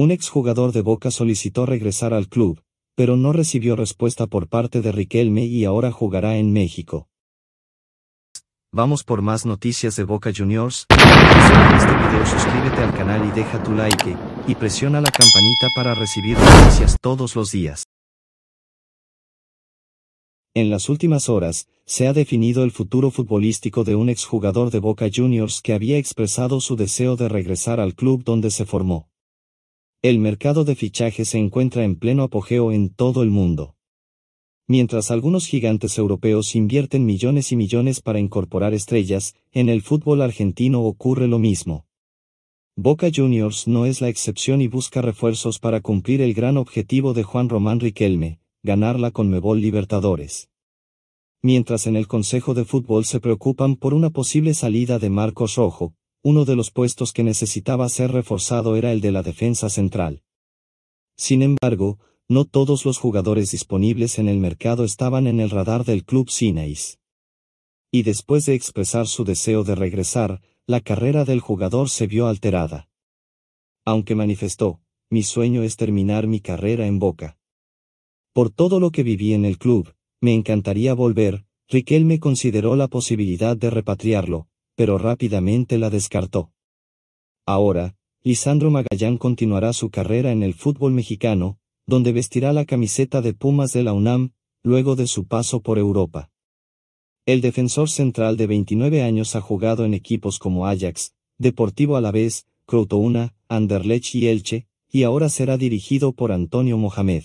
Un exjugador de Boca solicitó regresar al club, pero no recibió respuesta por parte de Riquelme y ahora jugará en México. Vamos por más noticias de Boca Juniors. este video suscríbete al canal y deja tu like, y presiona la campanita para recibir noticias todos los días. En las últimas horas, se ha definido el futuro futbolístico de un exjugador de Boca Juniors que había expresado su deseo de regresar al club donde se formó. El mercado de fichajes se encuentra en pleno apogeo en todo el mundo. Mientras algunos gigantes europeos invierten millones y millones para incorporar estrellas, en el fútbol argentino ocurre lo mismo. Boca Juniors no es la excepción y busca refuerzos para cumplir el gran objetivo de Juan Román Riquelme, ganarla con Mebol Libertadores. Mientras en el Consejo de Fútbol se preocupan por una posible salida de Marcos Rojo, uno de los puestos que necesitaba ser reforzado era el de la defensa central. Sin embargo, no todos los jugadores disponibles en el mercado estaban en el radar del club Cineis. Y después de expresar su deseo de regresar, la carrera del jugador se vio alterada. Aunque manifestó, mi sueño es terminar mi carrera en Boca. Por todo lo que viví en el club, me encantaría volver, Riquelme consideró la posibilidad de repatriarlo, pero rápidamente la descartó. Ahora, Lisandro Magallán continuará su carrera en el fútbol mexicano, donde vestirá la camiseta de Pumas de la UNAM, luego de su paso por Europa. El defensor central de 29 años ha jugado en equipos como Ajax, Deportivo Alavés, Crotona, Anderlecht y Elche, y ahora será dirigido por Antonio Mohamed.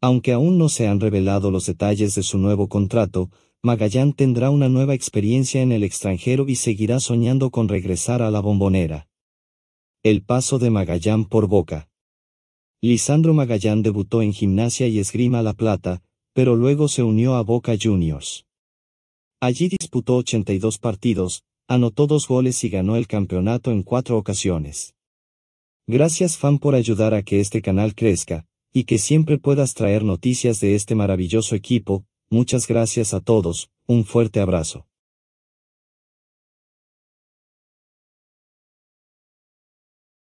Aunque aún no se han revelado los detalles de su nuevo contrato, Magallán tendrá una nueva experiencia en el extranjero y seguirá soñando con regresar a la bombonera. El paso de Magallán por Boca. Lisandro Magallán debutó en gimnasia y esgrima La Plata, pero luego se unió a Boca Juniors. Allí disputó 82 partidos, anotó dos goles y ganó el campeonato en cuatro ocasiones. Gracias fan por ayudar a que este canal crezca, y que siempre puedas traer noticias de este maravilloso equipo, Muchas gracias a todos, un fuerte abrazo.